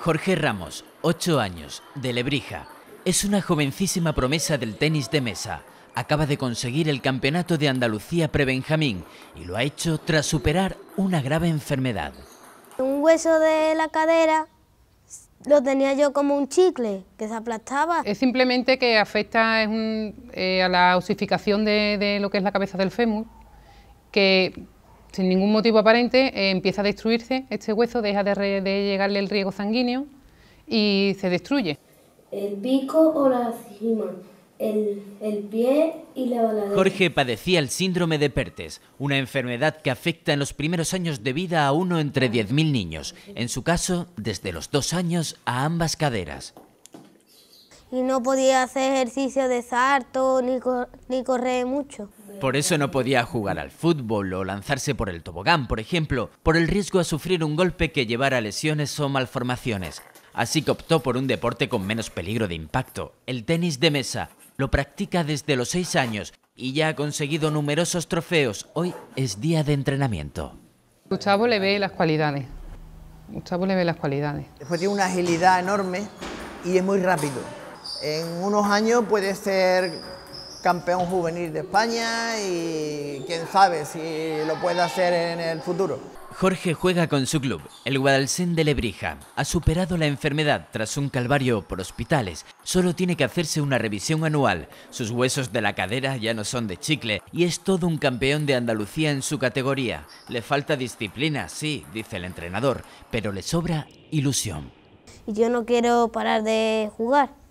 Jorge Ramos, 8 años, de Lebrija, es una jovencísima promesa del tenis de mesa. Acaba de conseguir el Campeonato de Andalucía Prebenjamín y lo ha hecho tras superar una grave enfermedad. Un hueso de la cadera lo tenía yo como un chicle que se aplastaba. Es simplemente que afecta eh, a la osificación de, de, lo que es la cabeza del fémur, que sin ningún motivo aparente, eh, empieza a destruirse este hueso, deja de, llegarle el riego sanguíneo y se destruye. El pico o la cima, el, pie y la baladera. Jorge padecía el síndrome de Pertes, una enfermedad que afecta en los primeros años de vida a uno entre 10.000 niños, en su caso, desde los dos años a ambas caderas y no podía hacer ejercicio de salto ni, correr mucho. Por eso no podía jugar al fútbol o lanzarse por el tobogán, por ejemplo, por el riesgo de sufrir un golpe que llevara lesiones o malformaciones. Así que optó por un deporte con menos peligro de impacto, el tenis de mesa. Lo practica desde los 6 años y ya ha conseguido numerosos trofeos. Hoy es día de entrenamiento. Gustavo le ve las cualidades. Gustavo le ve las cualidades. Después tiene una agilidad enorme y es muy rápido en unos años puede ser campeón juvenil de España y quién sabe si lo puede hacer en el futuro. Jorge juega con su club, el Guadalcén de Lebrija. Ha superado la enfermedad tras un calvario por hospitales. Solo tiene que hacerse una revisión anual. Sus huesos de la cadera ya no son de chicle y es todo un campeón de Andalucía en su categoría. Le falta disciplina, sí, dice el entrenador, pero le sobra ilusión. Yo no quiero parar de jugar.